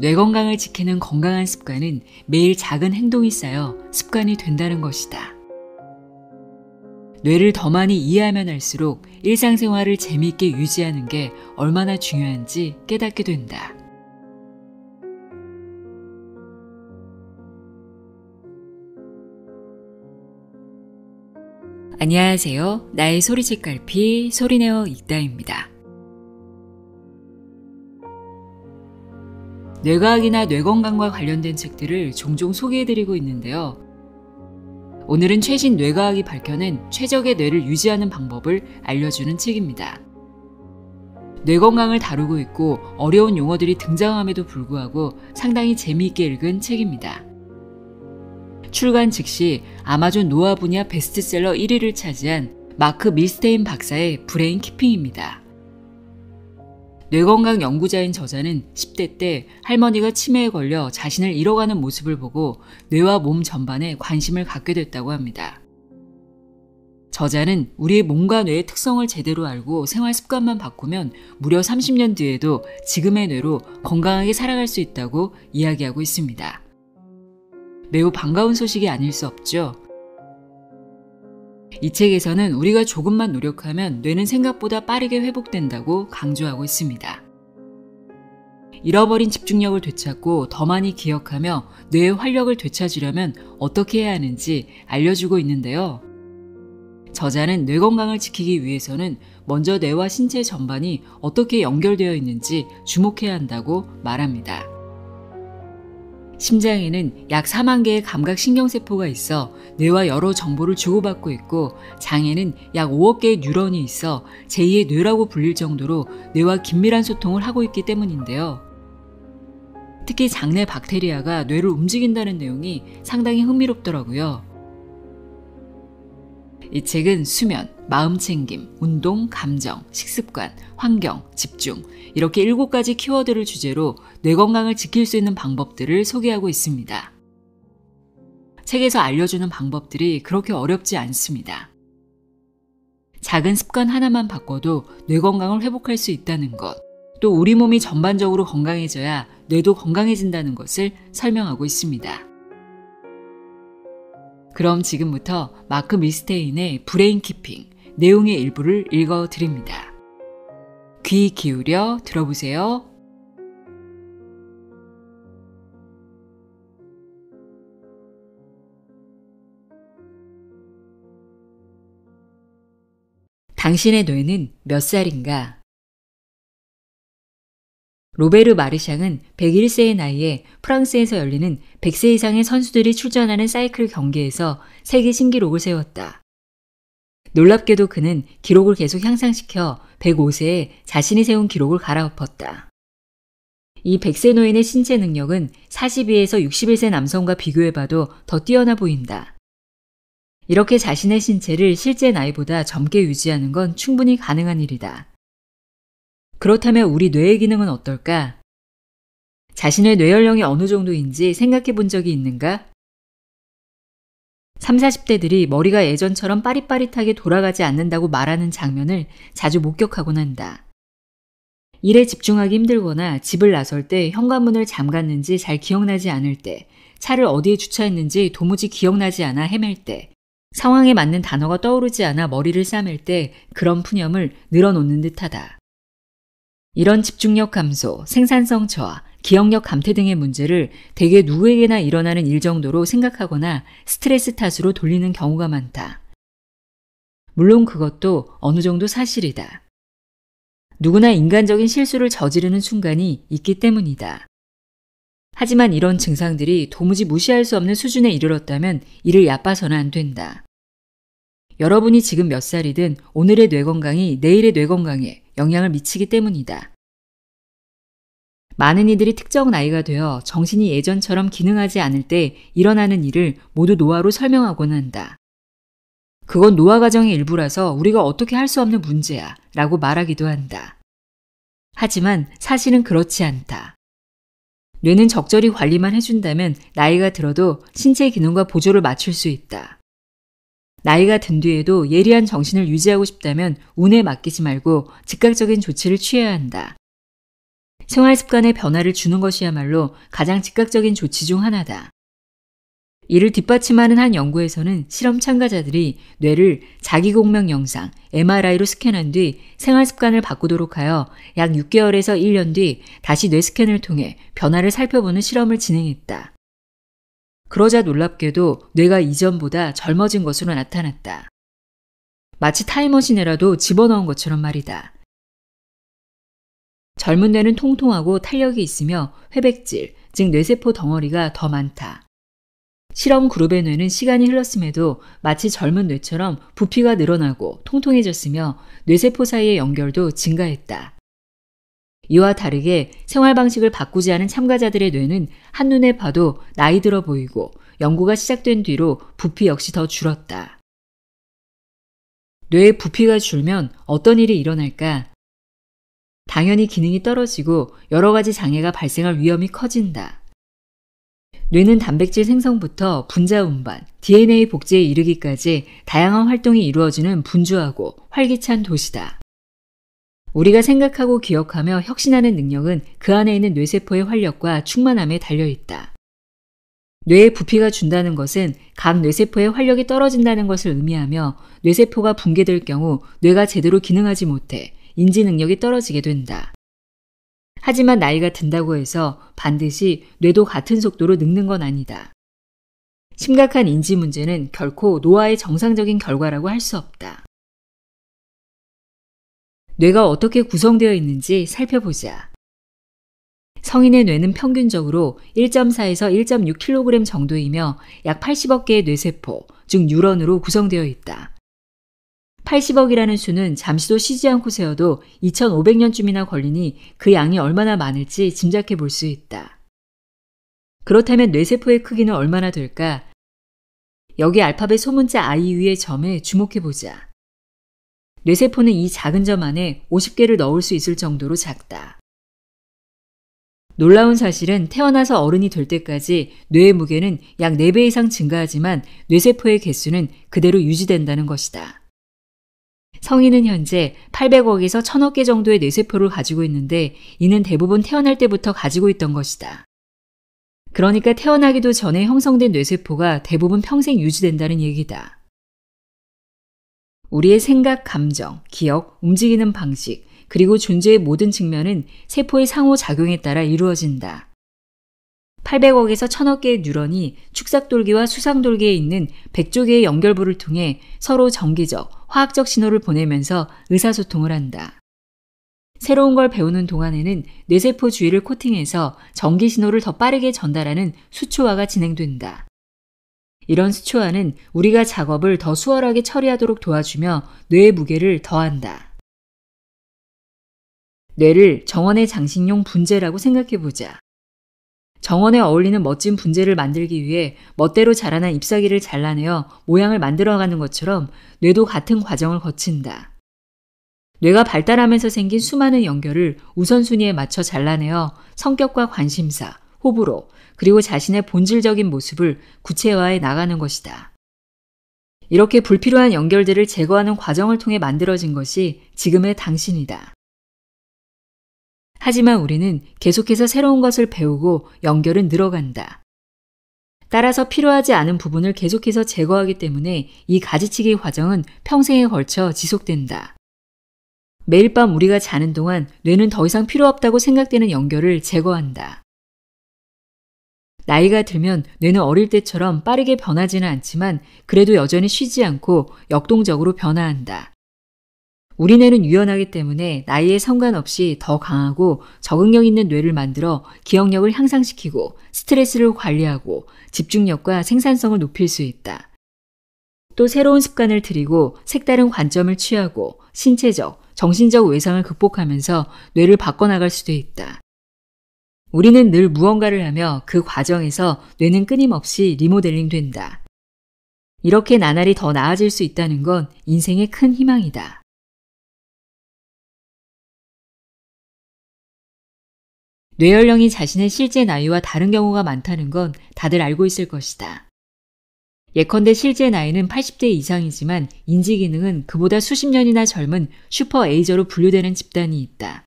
뇌 건강을 지키는 건강한 습관은 매일 작은 행동이 쌓여 습관이 된다는 것이다. 뇌를 더 많이 이해하면 할수록 일상생활을 재미있게 유지하는 게 얼마나 중요한지 깨닫게 된다. 안녕하세요. 나의 소리집 갈피 소리내어 읽다입니다. 뇌과학이나 뇌건강과 관련된 책들을 종종 소개해드리고 있는데요. 오늘은 최신 뇌과학이 밝혀낸 최적의 뇌를 유지하는 방법을 알려주는 책입니다. 뇌건강을 다루고 있고 어려운 용어들이 등장함에도 불구하고 상당히 재미있게 읽은 책입니다. 출간 즉시 아마존 노화 분야 베스트셀러 1위를 차지한 마크 밀스테인 박사의 브레인 키핑입니다. 뇌건강 연구자인 저자는 10대 때 할머니가 치매에 걸려 자신을 잃어가는 모습을 보고 뇌와 몸 전반에 관심을 갖게 됐다고 합니다. 저자는 우리의 몸과 뇌의 특성을 제대로 알고 생활 습관만 바꾸면 무려 30년 뒤에도 지금의 뇌로 건강하게 살아갈 수 있다고 이야기하고 있습니다. 매우 반가운 소식이 아닐 수 없죠. 이 책에서는 우리가 조금만 노력하면 뇌는 생각보다 빠르게 회복된다고 강조하고 있습니다. 잃어버린 집중력을 되찾고 더 많이 기억하며 뇌의 활력을 되찾으려면 어떻게 해야 하는지 알려주고 있는데요. 저자는 뇌 건강을 지키기 위해서는 먼저 뇌와 신체 전반이 어떻게 연결되어 있는지 주목해야 한다고 말합니다. 심장에는 약 4만 개의 감각신경세포가 있어 뇌와 여러 정보를 주고받고 있고 장에는 약 5억 개의 뉴런이 있어 제2의 뇌라고 불릴 정도로 뇌와 긴밀한 소통을 하고 있기 때문인데요. 특히 장내 박테리아가 뇌를 움직인다는 내용이 상당히 흥미롭더라고요. 이 책은 수면, 마음 챙김, 운동, 감정, 식습관, 환경, 집중 이렇게 7가지 키워드를 주제로 뇌 건강을 지킬 수 있는 방법들을 소개하고 있습니다. 책에서 알려주는 방법들이 그렇게 어렵지 않습니다. 작은 습관 하나만 바꿔도 뇌 건강을 회복할 수 있다는 것, 또 우리 몸이 전반적으로 건강해져야 뇌도 건강해진다는 것을 설명하고 있습니다. 그럼 지금부터 마크 미스테인의 브레인키핑 내용의 일부를 읽어 드립니다. 귀 기울여 들어보세요. 당신의 뇌는 몇 살인가 로베르 마르샹은 101세의 나이에 프랑스에서 열리는 100세 이상의 선수들이 출전하는 사이클 경기에서 세계 신기록을 세웠다. 놀랍게도 그는 기록을 계속 향상시켜 105세에 자신이 세운 기록을 갈아엎었다. 이 100세 노인의 신체 능력은 42에서 61세 남성과 비교해봐도 더 뛰어나 보인다. 이렇게 자신의 신체를 실제 나이보다 젊게 유지하는 건 충분히 가능한 일이다. 그렇다면 우리 뇌의 기능은 어떨까? 자신의 뇌연령이 어느 정도인지 생각해 본 적이 있는가? 30, 40대들이 머리가 예전처럼 빠릿빠릿하게 돌아가지 않는다고 말하는 장면을 자주 목격하곤 한다. 일에 집중하기 힘들거나 집을 나설 때 현관문을 잠갔는지 잘 기억나지 않을 때, 차를 어디에 주차했는지 도무지 기억나지 않아 헤맬 때, 상황에 맞는 단어가 떠오르지 않아 머리를 싸맬 때 그런 푸념을 늘어놓는 듯하다. 이런 집중력 감소, 생산성 저하, 기억력 감퇴 등의 문제를 대개 누구에게나 일어나는 일 정도로 생각하거나 스트레스 탓으로 돌리는 경우가 많다. 물론 그것도 어느 정도 사실이다. 누구나 인간적인 실수를 저지르는 순간이 있기 때문이다. 하지만 이런 증상들이 도무지 무시할 수 없는 수준에 이르렀다면 이를 얕봐서는 안 된다. 여러분이 지금 몇 살이든 오늘의 뇌 건강이 내일의 뇌 건강에 영향을 미치기 때문이다. 많은 이들이 특정 나이가 되어 정신이 예전처럼 기능하지 않을 때 일어나는 일을 모두 노화로 설명하곤 한다. 그건 노화 과정의 일부라서 우리가 어떻게 할 수 없는 문제야 라고 말하기도 한다. 하지만 사실은 그렇지 않다. 뇌는 적절히 관리만 해준다면 나이가 들어도 신체 기능과 보조를 맞출 수 있다. 나이가 든 뒤에도 예리한 정신을 유지하고 싶다면 운에 맡기지 말고 즉각적인 조치를 취해야 한다. 생활 습관의 변화를 주는 것이야말로 가장 즉각적인 조치 중 하나다. 이를 뒷받침하는 한 연구에서는 실험 참가자들이 뇌를 자기공명 영상, MRI로 스캔한 뒤 생활 습관을 바꾸도록 하여 약 6개월에서 1년 뒤 다시 뇌 스캔을 통해 변화를 살펴보는 실험을 진행했다. 그러자 놀랍게도 뇌가 이전보다 젊어진 것으로 나타났다. 마치 타임머신에라도 집어넣은 것처럼 말이다. 젊은 뇌는 통통하고 탄력이 있으며 회백질, 즉 뇌세포 덩어리가 더 많다. 실험 그룹의 뇌는 시간이 흘렀음에도 마치 젊은 뇌처럼 부피가 늘어나고 통통해졌으며 뇌세포 사이의 연결도 증가했다. 이와 다르게 생활 방식을 바꾸지 않은 참가자들의 뇌는 한눈에 봐도 나이 들어 보이고 연구가 시작된 뒤로 부피 역시 더 줄었다. 뇌의 부피가 줄면 어떤 일이 일어날까? 당연히 기능이 떨어지고 여러 가지 장애가 발생할 위험이 커진다. 뇌는 단백질 생성부터 분자 운반, DNA 복제에 이르기까지 다양한 활동이 이루어지는 분주하고 활기찬 도시다. 우리가 생각하고 기억하며 혁신하는 능력은 그 안에 있는 뇌세포의 활력과 충만함에 달려있다. 뇌의 부피가 준다는 것은 각 뇌세포의 활력이 떨어진다는 것을 의미하며 뇌세포가 붕괴될 경우 뇌가 제대로 기능하지 못해 인지 능력이 떨어지게 된다. 하지만 나이가 든다고 해서 반드시 뇌도 같은 속도로 늙는 건 아니다. 심각한 인지 문제는 결코 노화의 정상적인 결과라고 할 수 없다. 뇌가 어떻게 구성되어 있는지 살펴보자. 성인의 뇌는 평균적으로 1.4에서 1.6kg 정도이며 약 80억 개의 뇌세포, 즉 뉴런으로 구성되어 있다. 80억이라는 수는 잠시도 쉬지 않고 세어도 2500년쯤이나 걸리니 그 양이 얼마나 많을지 짐작해 볼 수 있다. 그렇다면 뇌세포의 크기는 얼마나 될까? 여기 알파벳 소문자 I 위의 점에 주목해 보자. 뇌세포는 이 작은 점 안에 50개를 넣을 수 있을 정도로 작다. 놀라운 사실은 태어나서 어른이 될 때까지 뇌의 무게는 약 4배 이상 증가하지만 뇌세포의 개수는 그대로 유지된다는 것이다. 성인은 현재 800억에서 1000억 개 정도의 뇌세포를 가지고 있는데 이는 대부분 태어날 때부터 가지고 있던 것이다. 그러니까 태어나기도 전에 형성된 뇌세포가 대부분 평생 유지된다는 얘기다. 우리의 생각, 감정, 기억, 움직이는 방식, 그리고 존재의 모든 측면은 세포의 상호작용에 따라 이루어진다. 800억에서 1000억 개의 뉴런이 축삭돌기와 수상돌기에 있는 100조 개의 연결부를 통해 서로 정기적, 화학적 신호를 보내면서 의사소통을 한다. 새로운 걸 배우는 동안에는 뇌세포 주위를 코팅해서 전기 신호를 더 빠르게 전달하는 수초화가 진행된다. 이런 수초화는 우리가 작업을 더 수월하게 처리하도록 도와주며 뇌의 무게를 더한다. 뇌를 정원의 장식용 분재라고 생각해보자. 정원에 어울리는 멋진 분재를 만들기 위해 멋대로 자라난 잎사귀를 잘라내어 모양을 만들어가는 것처럼 뇌도 같은 과정을 거친다. 뇌가 발달하면서 생긴 수많은 연결을 우선순위에 맞춰 잘라내어 성격과 관심사, 호불호, 그리고 자신의 본질적인 모습을 구체화해 나가는 것이다. 이렇게 불필요한 연결들을 제거하는 과정을 통해 만들어진 것이 지금의 당신이다. 하지만 우리는 계속해서 새로운 것을 배우고 연결은 늘어간다. 따라서 필요하지 않은 부분을 계속해서 제거하기 때문에 이 가지치기 과정은 평생에 걸쳐 지속된다. 매일 밤 우리가 자는 동안 뇌는 더 이상 필요 없다고 생각되는 연결을 제거한다. 나이가 들면 뇌는 어릴 때처럼 빠르게 변하지는 않지만 그래도 여전히 쉬지 않고 역동적으로 변화한다. 우리 뇌는 유연하기 때문에 나이에 상관없이 더 강하고 적응력 있는 뇌를 만들어 기억력을 향상시키고 스트레스를 관리하고 집중력과 생산성을 높일 수 있다. 또 새로운 습관을 들이고 색다른 관점을 취하고 신체적, 정신적 외상을 극복하면서 뇌를 바꿔나갈 수도 있다. 우리는 늘 무언가를 하며 그 과정에서 뇌는 끊임없이 리모델링 된다. 이렇게 나날이 더 나아질 수 있다는 건 인생의 큰 희망이다. 뇌연령이 자신의 실제 나이와 다른 경우가 많다는 건 다들 알고 있을 것이다. 예컨대 실제 나이는 80대 이상이지만 인지 기능은 그보다 수십 년이나 젊은 슈퍼 에이저로 분류되는 집단이 있다.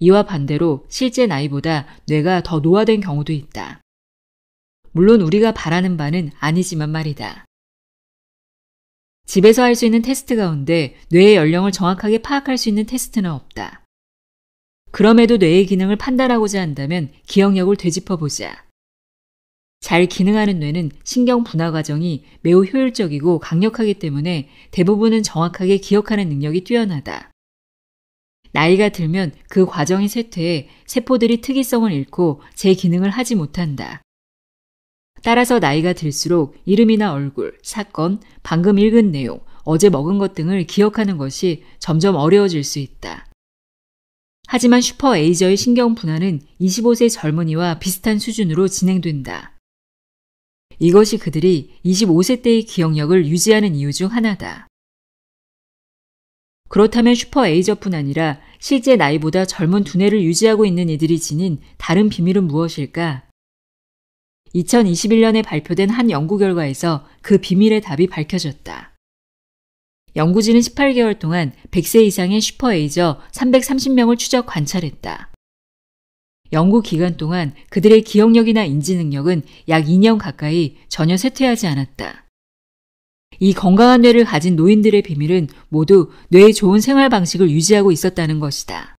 이와 반대로 실제 나이보다 뇌가 더 노화된 경우도 있다. 물론 우리가 바라는 바는 아니지만 말이다. 집에서 할 수 있는 테스트 가운데 뇌의 연령을 정확하게 파악할 수 있는 테스트는 없다. 그럼에도 뇌의 기능을 판단하고자 한다면 기억력을 되짚어 보자. 잘 기능하는 뇌는 신경 분화 과정이 매우 효율적이고 강력하기 때문에 대부분은 정확하게 기억하는 능력이 뛰어나다. 나이가 들면 그 과정이 쇠퇴해 세포들이 특이성을 잃고 제기능을 하지 못한다. 따라서 나이가 들수록 이름이나 얼굴, 사건, 방금 읽은 내용, 어제 먹은 것 등을 기억하는 것이 점점 어려워질 수 있다. 하지만 슈퍼 에이저의 신경 분화는 25세 젊은이와 비슷한 수준으로 진행된다. 이것이 그들이 25세 때의 기억력을 유지하는 이유 중 하나다. 그렇다면 슈퍼 에이저뿐 아니라 실제 나이보다 젊은 두뇌를 유지하고 있는 이들이 지닌 다른 비밀은 무엇일까? 2021년에 발표된 한 연구 결과에서 그 비밀의 답이 밝혀졌다. 연구진은 18개월 동안 100세 이상의 슈퍼에이저 330명을 추적 관찰했다. 연구 기간 동안 그들의 기억력이나 인지 능력은 약 2년 가까이 전혀 쇠퇴하지 않았다. 이 건강한 뇌를 가진 노인들의 비밀은 모두 뇌의 좋은 생활 방식을 유지하고 있었다는 것이다.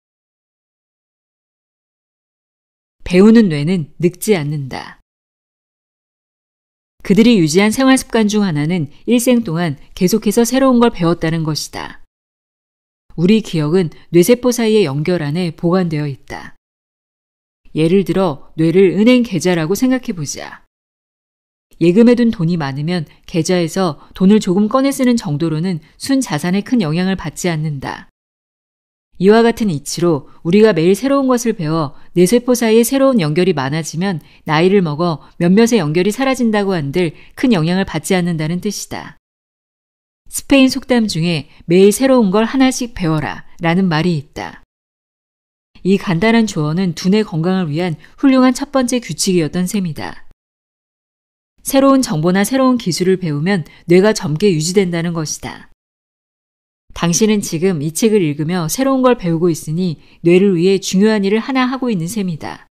배우는 뇌는 늙지 않는다. 그들이 유지한 생활 습관 중 하나는 일생 동안 계속해서 새로운 걸 배웠다는 것이다. 우리 기억은 뇌세포 사이의 연결 안에 보관되어 있다. 예를 들어 뇌를 은행 계좌라고 생각해 보자. 예금해둔 돈이 많으면 계좌에서 돈을 조금 꺼내 쓰는 정도로는 순 자산에 큰 영향을 받지 않는다. 이와 같은 이치로 우리가 매일 새로운 것을 배워 뇌 세포 사이에 새로운 연결이 많아지면 나이를 먹어 몇몇의 연결이 사라진다고 한들 큰 영향을 받지 않는다는 뜻이다. 스페인 속담 중에 매일 새로운 걸 하나씩 배워라 라는 말이 있다. 이 간단한 조언은 두뇌 건강을 위한 훌륭한 첫 번째 규칙이었던 셈이다. 새로운 정보나 새로운 기술을 배우면 뇌가 젊게 유지된다는 것이다. 당신은 지금 이 책을 읽으며 새로운 걸 배우고 있으니 뇌를 위해 중요한 일을 하나 하고 있는 셈이다.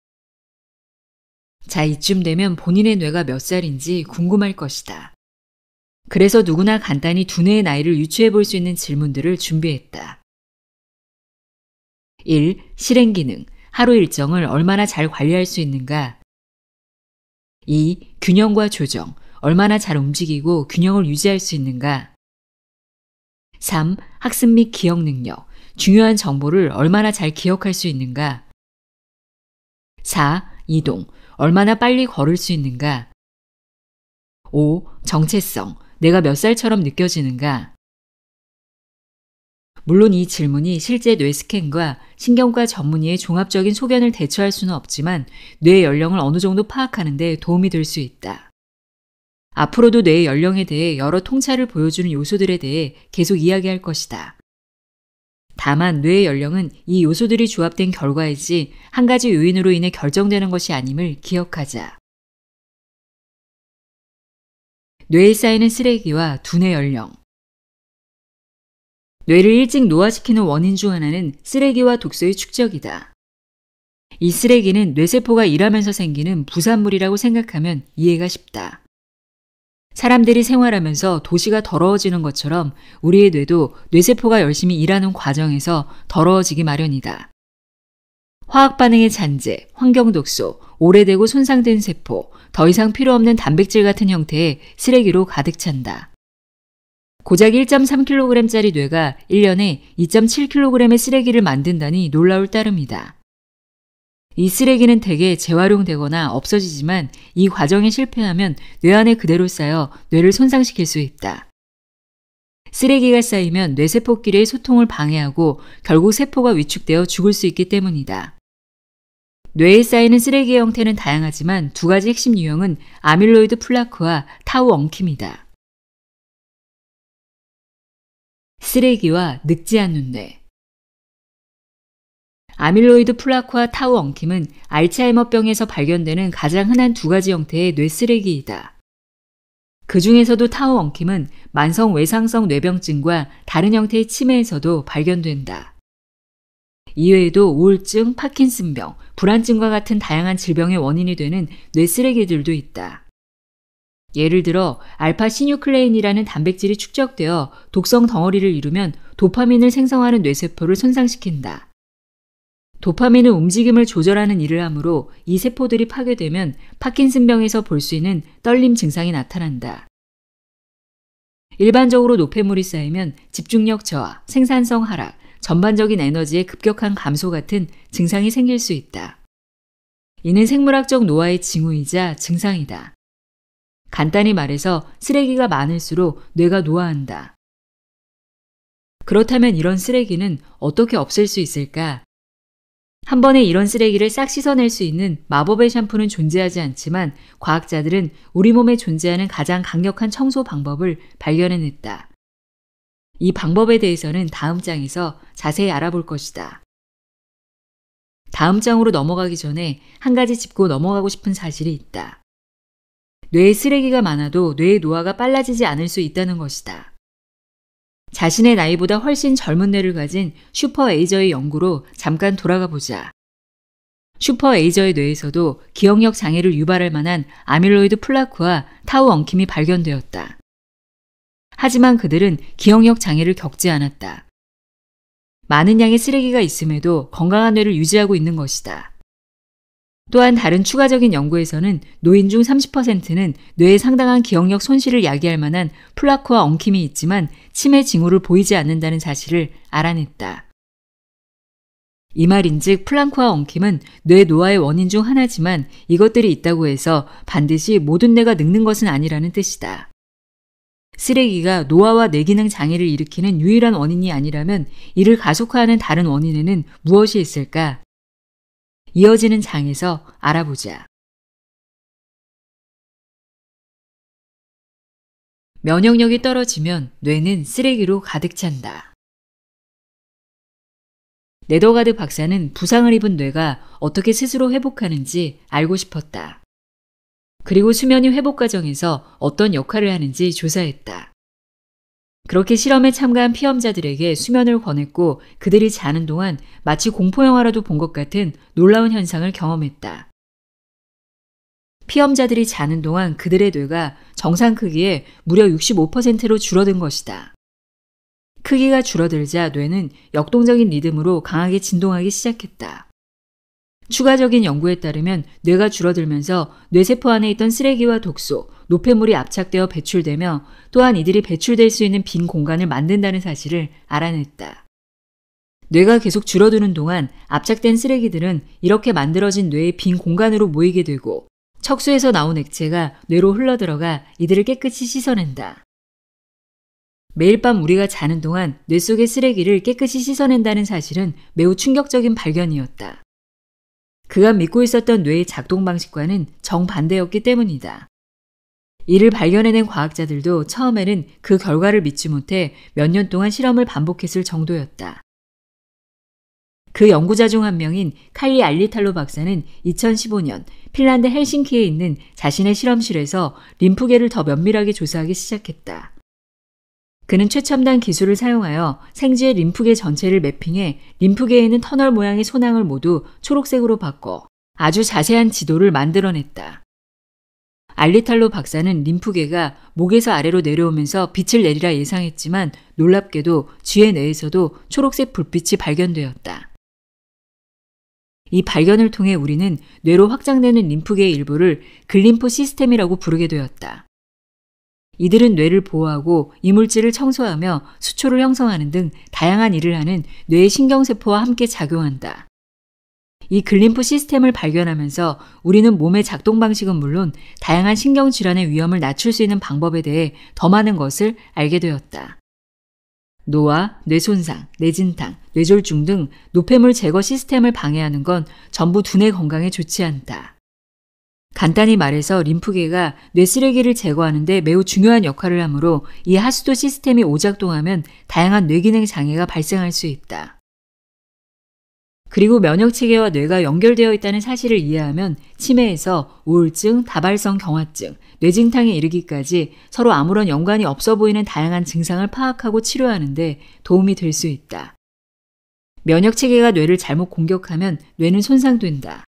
자, 이쯤 되면 본인의 뇌가 몇 살인지 궁금할 것이다. 그래서 누구나 간단히 두뇌의 나이를 유추해 볼 수 있는 질문들을 준비했다. 1. 실행 기능. 하루 일정을 얼마나 잘 관리할 수 있는가? 2. 균형과 조정. 얼마나 잘 움직이고 균형을 유지할 수 있는가? 3. 학습 및 기억 능력. 중요한 정보를 얼마나 잘 기억할 수 있는가. 4. 이동. 얼마나 빨리 걸을 수 있는가. 5. 정체성. 내가 몇 살처럼 느껴지는가. 물론 이 질문이 실제 뇌 스캔과 신경과 전문의의 종합적인 소견을 대처할 수는 없지만 뇌 연령을 어느 정도 파악하는 데 도움이 될 수 있다. 앞으로도 뇌의 연령에 대해 여러 통찰을 보여주는 요소들에 대해 계속 이야기할 것이다. 다만 뇌의 연령은 이 요소들이 조합된 결과이지 한 가지 요인으로 인해 결정되는 것이 아님을 기억하자. 뇌에 쌓이는 쓰레기와 두뇌 연령. 뇌를 일찍 노화시키는 원인 중 하나는 쓰레기와 독소의 축적이다. 이 쓰레기는 뇌세포가 일하면서 생기는 부산물이라고 생각하면 이해가 쉽다. 사람들이 생활하면서 도시가 더러워지는 것처럼 우리의 뇌도 뇌세포가 열심히 일하는 과정에서 더러워지기 마련이다. 화학 반응의 잔재, 환경 독소, 오래되고 손상된 세포, 더 이상 필요 없는 단백질 같은 형태의 쓰레기로 가득 찬다. 고작 1.3kg짜리 뇌가 1년에 2.7kg의 쓰레기를 만든다니 놀라울 따름이다. 이 쓰레기는 대개 재활용되거나 없어지지만 이 과정에 실패하면 뇌 안에 그대로 쌓여 뇌를 손상시킬 수 있다. 쓰레기가 쌓이면 뇌세포끼리의 소통을 방해하고 결국 세포가 위축되어 죽을 수 있기 때문이다. 뇌에 쌓이는 쓰레기의 형태는 다양하지만 두 가지 핵심 유형은 아밀로이드 플라크와 타우 엉킴이다. 쓰레기와 늙지 않는 뇌 아밀로이드 플라크와 타우 엉킴은 알츠하이머병에서 발견되는 가장 흔한 두 가지 형태의 뇌쓰레기이다. 그 중에서도 타우 엉킴은 만성 외상성 뇌병증과 다른 형태의 치매에서도 발견된다. 이외에도 우울증, 파킨슨병, 불안증과 같은 다양한 질병의 원인이 되는 뇌쓰레기들도 있다. 예를 들어 알파 시뉴클레인이라는 단백질이 축적되어 독성 덩어리를 이루면 도파민을 생성하는 뇌세포를 손상시킨다. 도파민은 움직임을 조절하는 일을 하므로 이 세포들이 파괴되면 파킨슨병에서 볼 수 있는 떨림 증상이 나타난다. 일반적으로 노폐물이 쌓이면 집중력 저하, 생산성 하락, 전반적인 에너지의 급격한 감소 같은 증상이 생길 수 있다. 이는 생물학적 노화의 징후이자 증상이다. 간단히 말해서 쓰레기가 많을수록 뇌가 노화한다. 그렇다면 이런 쓰레기는 어떻게 없앨 수 있을까? 한 번에 이런 쓰레기를 싹 씻어낼 수 있는 마법의 샴푸는 존재하지 않지만 과학자들은 우리 몸에 존재하는 가장 강력한 청소 방법을 발견해냈다. 이 방법에 대해서는 다음 장에서 자세히 알아볼 것이다. 다음 장으로 넘어가기 전에 한 가지 짚고 넘어가고 싶은 사실이 있다. 뇌에 쓰레기가 많아도 뇌의 노화가 빨라지지 않을 수 있다는 것이다. 자신의 나이보다 훨씬 젊은 뇌를 가진 슈퍼에이저의 연구로 잠깐 돌아가 보자. 슈퍼에이저의 뇌에서도 기억력 장애를 유발할 만한 아밀로이드 플라크와 타우 엉킴이 발견되었다. 하지만 그들은 기억력 장애를 겪지 않았다. 많은 양의 쓰레기가 있음에도 건강한 뇌를 유지하고 있는 것이다. 또한 다른 추가적인 연구에서는 노인 중 30%는 뇌에 상당한 기억력 손실을 야기할 만한 플라코와 엉킴이 있지만 치매 징후를 보이지 않는다는 사실을 알아냈다. 이 말인즉 플랑크와 엉킴은 뇌 노화의 원인 중 하나지만 이것들이 있다고 해서 반드시 모든 뇌가 늙는 것은 아니라는 뜻이다. 쓰레기가 노화와 뇌기능 장애를 일으키는 유일한 원인이 아니라면 이를 가속화하는 다른 원인에는 무엇이 있을까? 이어지는 장에서 알아보자. 면역력이 떨어지면 뇌는 쓰레기로 가득 찬다. 네더가드 박사는 부상을 입은 뇌가 어떻게 스스로 회복하는지 알고 싶었다. 그리고 수면이 회복 과정에서 어떤 역할을 하는지 조사했다. 그렇게 실험에 참가한 피험자들에게 수면을 권했고 그들이 자는 동안 마치 공포영화라도 본 것 같은 놀라운 현상을 경험했다. 피험자들이 자는 동안 그들의 뇌가 정상 크기에 무려 65%로 줄어든 것이다. 크기가 줄어들자 뇌는 역동적인 리듬으로 강하게 진동하기 시작했다. 추가적인 연구에 따르면 뇌가 줄어들면서 뇌세포 안에 있던 쓰레기와 독소, 노폐물이 압착되어 배출되며 또한 이들이 배출될 수 있는 빈 공간을 만든다는 사실을 알아냈다. 뇌가 계속 줄어드는 동안 압착된 쓰레기들은 이렇게 만들어진 뇌의 빈 공간으로 모이게 되고 척수에서 나온 액체가 뇌로 흘러들어가 이들을 깨끗이 씻어낸다. 매일 밤 우리가 자는 동안 뇌 속의 쓰레기를 깨끗이 씻어낸다는 사실은 매우 충격적인 발견이었다. 그가 믿고 있었던 뇌의 작동 방식과는 정반대였기 때문이다. 이를 발견해낸 과학자들도 처음에는 그 결과를 믿지 못해 몇 년 동안 실험을 반복했을 정도였다. 그 연구자 중 한 명인 칼리 알리탈로 박사는 2015년 핀란드 헬싱키에 있는 자신의 실험실에서 림프계를 더 면밀하게 조사하기 시작했다. 그는 최첨단 기술을 사용하여 생쥐의 림프계 전체를 매핑해 림프계에 는 터널 모양의 소낭을 모두 초록색으로 바꿔 아주 자세한 지도를 만들어냈다. 알리탈로 박사는 림프계가 목에서 아래로 내려오면서 빛을 내리라 예상했지만 놀랍게도 쥐의 뇌에서도 초록색 불빛이 발견되었다. 이 발견을 통해 우리는 뇌로 확장되는 림프계의 일부를 글림프 시스템이라고 부르게 되었다. 이들은 뇌를 보호하고 이물질을 청소하며 수초를 형성하는 등 다양한 일을 하는 뇌의 신경세포와 함께 작용한다. 이 글림프 시스템을 발견하면서 우리는 몸의 작동 방식은 물론 다양한 신경질환의 위험을 낮출 수 있는 방법에 대해 더 많은 것을 알게 되었다. 노화, 뇌손상, 뇌진탕, 뇌졸중 등 노폐물 제거 시스템을 방해하는 건 전부 두뇌 건강에 좋지 않다. 간단히 말해서 림프계가 뇌쓰레기를 제거하는데 매우 중요한 역할을 하므로 이 하수도 시스템이 오작동하면 다양한 뇌기능 장애가 발생할 수 있다. 그리고 면역 체계와 뇌가 연결되어 있다는 사실을 이해하면 치매에서 우울증, 다발성 경화증, 뇌진탕에 이르기까지 서로 아무런 연관이 없어 보이는 다양한 증상을 파악하고 치료하는데 도움이 될 수 있다. 면역 체계가 뇌를 잘못 공격하면 뇌는 손상된다.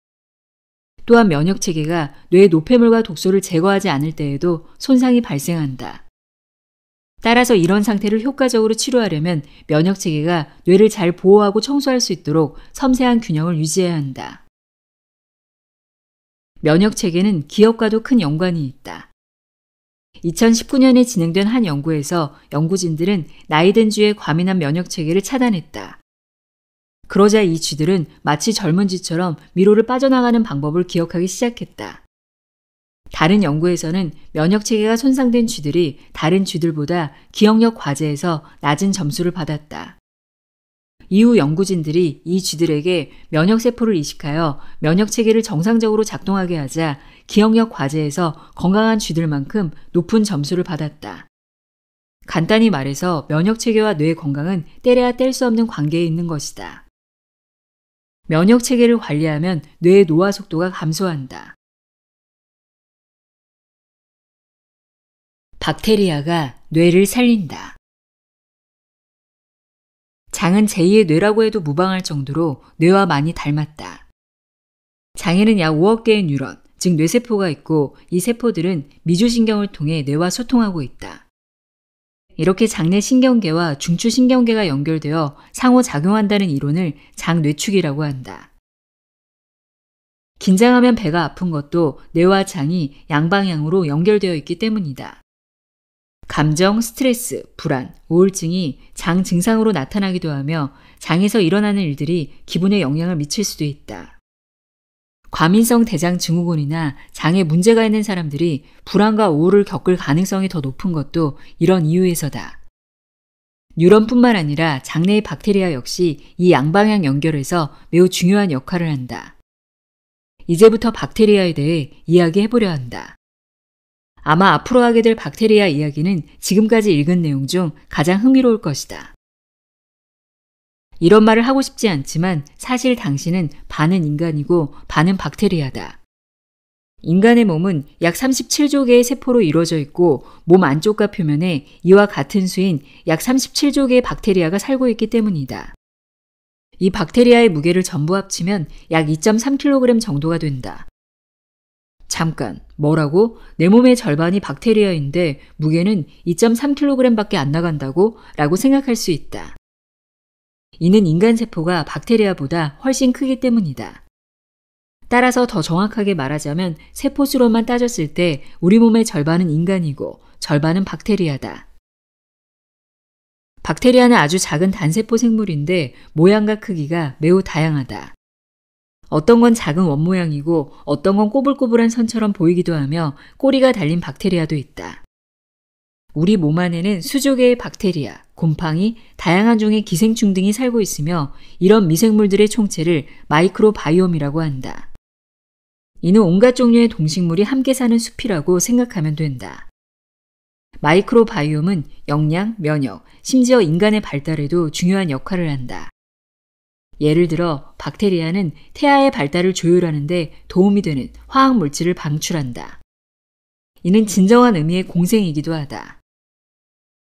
또한 면역 체계가 뇌 노폐물과 독소를 제거하지 않을 때에도 손상이 발생한다. 따라서 이런 상태를 효과적으로 치료하려면 면역 체계가 뇌를 잘 보호하고 청소할 수 있도록 섬세한 균형을 유지해야 한다. 면역 체계는 기업과도 큰 연관이 있다. 2019년에 진행된 한 연구에서 연구진들은 나이든 쥐의 과민한 면역 체계를 차단했다. 그러자 이 쥐들은 마치 젊은 쥐처럼 미로를 빠져나가는 방법을 기억하기 시작했다. 다른 연구에서는 면역 체계가 손상된 쥐들이 다른 쥐들보다 기억력 과제에서 낮은 점수를 받았다. 이후 연구진들이 이 쥐들에게 면역세포를 이식하여 면역체계를 정상적으로 작동하게 하자 기억력 과제에서 건강한 쥐들만큼 높은 점수를 받았다. 간단히 말해서 면역체계와 뇌 건강은 때려야 뗄 수 없는 관계에 있는 것이다. 면역 체계를 관리하면 뇌의 노화 속도가 감소한다. 박테리아가 뇌를 살린다. 장은 제2의 뇌라고 해도 무방할 정도로 뇌와 많이 닮았다. 장에는 약 5억 개의 뉴런, 즉 뇌세포가 있고 이 세포들은 미주신경을 통해 뇌와 소통하고 있다. 이렇게 장내 신경계와 중추 신경계가 연결되어 상호작용한다는 이론을 장뇌축이라고 한다. 긴장하면 배가 아픈 것도 뇌와 장이 양방향으로 연결되어 있기 때문이다. 감정, 스트레스, 불안, 우울증이 장 증상으로 나타나기도 하며 장에서 일어나는 일들이 기분에 영향을 미칠 수도 있다. 과민성 대장 증후군이나 장에 문제가 있는 사람들이 불안과 우울을 겪을 가능성이 더 높은 것도 이런 이유에서다. 뉴런뿐만 아니라 장내의 박테리아 역시 이 양방향 연결에서 매우 중요한 역할을 한다. 이제부터 박테리아에 대해 이야기해 보려 한다. 아마 앞으로 하게 될 박테리아 이야기는 지금까지 읽은 내용 중 가장 흥미로울 것이다. 이런 말을 하고 싶지 않지만 사실 당신은 반은 인간이고 반은 박테리아다. 인간의 몸은 약 37조 개의 세포로 이루어져 있고 몸 안쪽과 표면에 이와 같은 수인 약 37조 개의 박테리아가 살고 있기 때문이다. 이 박테리아의 무게를 전부 합치면 약 2.3kg 정도가 된다. 잠깐, 뭐라고? 내 몸의 절반이 박테리아인데 무게는 2.3kg 밖에 안 나간다고? 라고 생각할 수 있다. 이는 인간 세포가 박테리아보다 훨씬 크기 때문이다. 따라서 더 정확하게 말하자면 세포수로만 따졌을 때 우리 몸의 절반은 인간이고 절반은 박테리아다. 박테리아는 아주 작은 단세포 생물인데 모양과 크기가 매우 다양하다. 어떤 건 작은 원 모양이고 어떤 건 꼬불꼬불한 선처럼 보이기도 하며 꼬리가 달린 박테리아도 있다. 우리 몸 안에는 수족의 박테리아, 곰팡이, 다양한 종의 기생충 등이 살고 있으며 이런 미생물들의 총체를 마이크로바이옴이라고 한다. 이는 온갖 종류의 동식물이 함께 사는 숲이라고 생각하면 된다. 마이크로바이옴은 영양, 면역, 심지어 인간의 발달에도 중요한 역할을 한다. 예를 들어 박테리아는 태아의 발달을 조율하는데 도움이 되는 화학 물질을 방출한다. 이는 진정한 의미의 공생이기도 하다.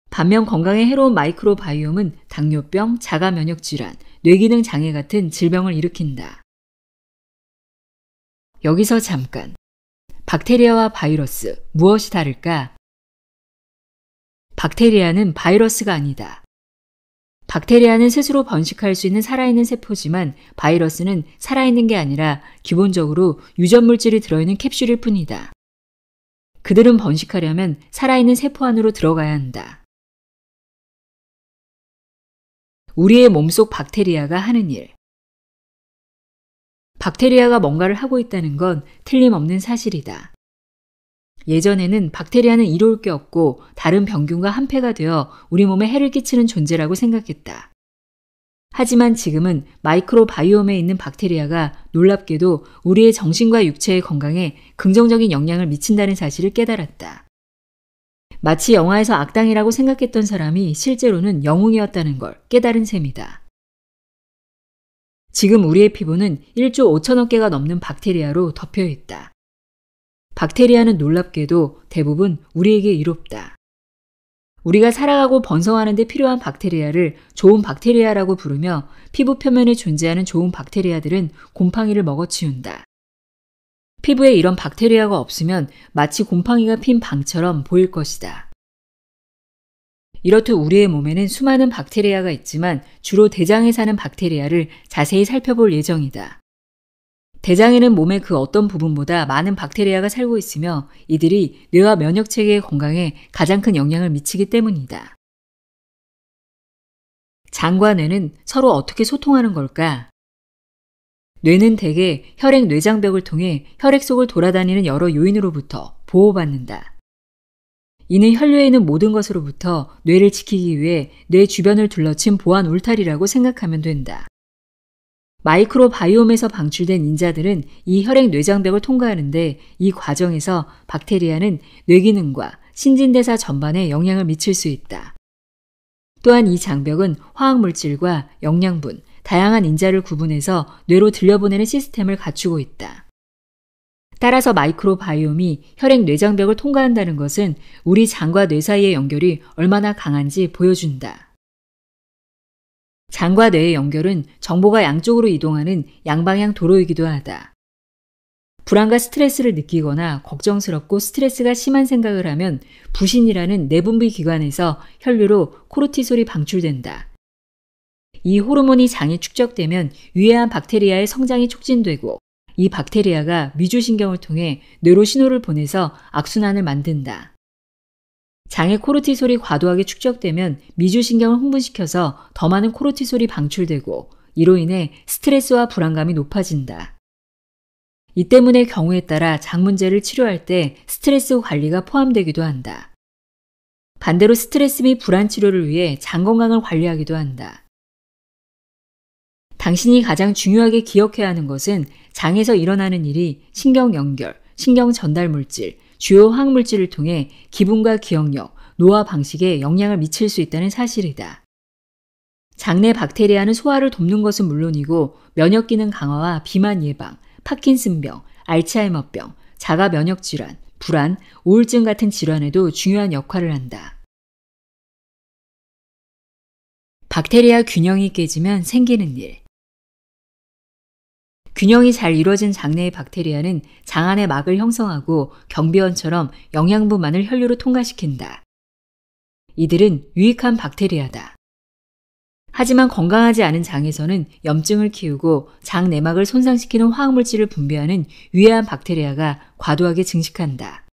반면 건강에 해로운 마이크로바이옴은 당뇨병, 자가 면역 질환, 뇌기능 장애 같은 질병을 일으킨다. 여기서 잠깐. 박테리아와 바이러스, 무엇이 다를까? 박테리아는 바이러스가 아니다. 박테리아는 스스로 번식할 수 있는 살아있는 세포지만 바이러스는 살아있는 게 아니라 기본적으로 유전물질이 들어있는 캡슐일 뿐이다. 그들은 번식하려면 살아있는 세포 안으로 들어가야 한다. 우리의 몸속 박테리아가 하는 일. 박테리아가 뭔가를 하고 있다는 건 틀림없는 사실이다. 예전에는 박테리아는 이로울 게 없고 다른 병균과 한패가 되어 우리 몸에 해를 끼치는 존재라고 생각했다. 하지만 지금은 마이크로바이옴에 있는 박테리아가 놀랍게도 우리의 정신과 육체의 건강에 긍정적인 영향을 미친다는 사실을 깨달았다. 마치 영화에서 악당이라고 생각했던 사람이 실제로는 영웅이었다는 걸 깨달은 셈이다. 지금 우리의 피부는 1조 5천억 개가 넘는 박테리아로 덮여 있다. 박테리아는 놀랍게도 대부분 우리에게 이롭다. 우리가 살아가고 번성하는데 필요한 박테리아를 좋은 박테리아라고 부르며 피부 표면에 존재하는 좋은 박테리아들은 곰팡이를 먹어치운다. 피부에 이런 박테리아가 없으면 마치 곰팡이가 핀 방처럼 보일 것이다. 이렇듯 우리의 몸에는 수많은 박테리아가 있지만 주로 대장에 사는 박테리아를 자세히 살펴볼 예정이다. 대장에는 몸의 그 어떤 부분보다 많은 박테리아가 살고 있으며 이들이 뇌와 면역 체계의 건강에 가장 큰 영향을 미치기 때문이다. 장과 뇌는 서로 어떻게 소통하는 걸까? 뇌는 대개 혈액 뇌장벽을 통해 혈액 속을 돌아다니는 여러 요인으로부터 보호받는다. 이는 혈류에 있는 모든 것으로부터 뇌를 지키기 위해 뇌 주변을 둘러친 보안 울타리라고 생각하면 된다. 마이크로바이옴에서 방출된 인자들은 이 혈액 뇌장벽을 통과하는데 이 과정에서 박테리아는 뇌기능과 신진대사 전반에 영향을 미칠 수 있다. 또한 이 장벽은 화학물질과 영양분, 다양한 인자를 구분해서 뇌로 들려보내는 시스템을 갖추고 있다. 따라서 마이크로바이옴이 혈액 뇌장벽을 통과한다는 것은 우리 장과 뇌 사이의 연결이 얼마나 강한지 보여준다. 장과 뇌의 연결은 정보가 양쪽으로 이동하는 양방향 도로이기도 하다. 불안과 스트레스를 느끼거나 걱정스럽고 스트레스가 심한 생각을 하면 부신이라는 내분비 기관에서 혈류로 코르티솔이 방출된다. 이 호르몬이 장에 축적되면 위해안 박테리아의 성장이 촉진되고 이 박테리아가 미주신경을 통해 뇌로 신호를 보내서 악순환을 만든다. 장의 코르티솔이 과도하게 축적되면 미주신경을 흥분시켜서 더 많은 코르티솔이 방출되고 이로 인해 스트레스와 불안감이 높아진다. 이 때문에 경우에 따라 장 문제를 치료할 때 스트레스 관리가 포함되기도 한다. 반대로 스트레스 및 불안 치료를 위해 장 건강을 관리하기도 한다. 당신이 가장 중요하게 기억해야 하는 것은 장에서 일어나는 일이 신경 연결, 신경 전달 물질, 주요 화학물질을 통해 기분과 기억력, 노화 방식에 영향을 미칠 수 있다는 사실이다. 장내 박테리아는 소화를 돕는 것은 물론이고 면역 기능 강화와 비만 예방, 파킨슨병, 알츠하이머병, 자가 면역 질환, 불안, 우울증 같은 질환에도 중요한 역할을 한다. 박테리아 균형이 깨지면 생기는 일. 균형이 잘 이루어진 장내의 박테리아는 장 안의 막을 형성하고 경비원처럼 영양분만을 혈류로 통과시킨다. 이들은 유익한 박테리아다. 하지만 건강하지 않은 장에서는 염증을 키우고 장 내막을 손상시키는 화학물질을 분비하는 위해한 박테리아가 과도하게 증식한다.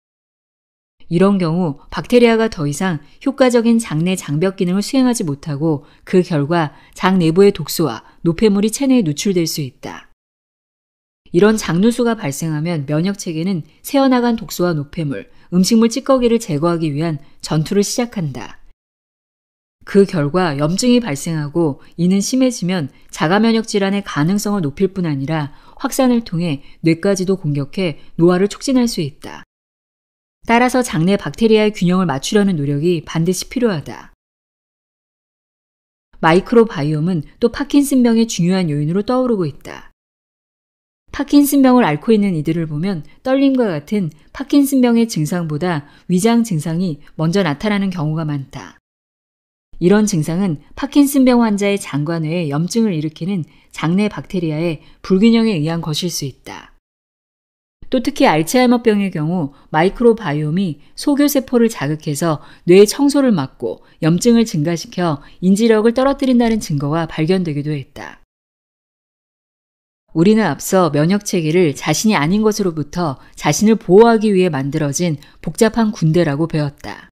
이런 경우 박테리아가 더 이상 효과적인 장내 장벽 기능을 수행하지 못하고 그 결과 장 내부의 독소와 노폐물이 체내에 노출될 수 있다. 이런 장누수가 발생하면 면역 체계는 새어나간 독소와 노폐물, 음식물 찌꺼기를 제거하기 위한 전투를 시작한다. 그 결과 염증이 발생하고 이는 심해지면 자가 면역 질환의 가능성을 높일 뿐 아니라 확산을 통해 뇌까지도 공격해 노화를 촉진할 수 있다. 따라서 장내 박테리아의 균형을 맞추려는 노력이 반드시 필요하다. 마이크로바이옴은 또 파킨슨병의 중요한 요인으로 떠오르고 있다. 파킨슨병을 앓고 있는 이들을 보면 떨림과 같은 파킨슨병의 증상보다 위장 증상이 먼저 나타나는 경우가 많다. 이런 증상은 파킨슨병 환자의 장관외에 염증을 일으키는 장내 박테리아의 불균형에 의한 것일 수 있다. 또 특히 알츠하이머병의 경우 마이크로바이옴이 소교세포를 자극해서 뇌의 청소를 막고 염증을 증가시켜 인지력을 떨어뜨린다는 증거가 발견되기도 했다. 우리는 앞서 면역 체계를 자신이 아닌 것으로부터 자신을 보호하기 위해 만들어진 복잡한 군대라고 배웠다.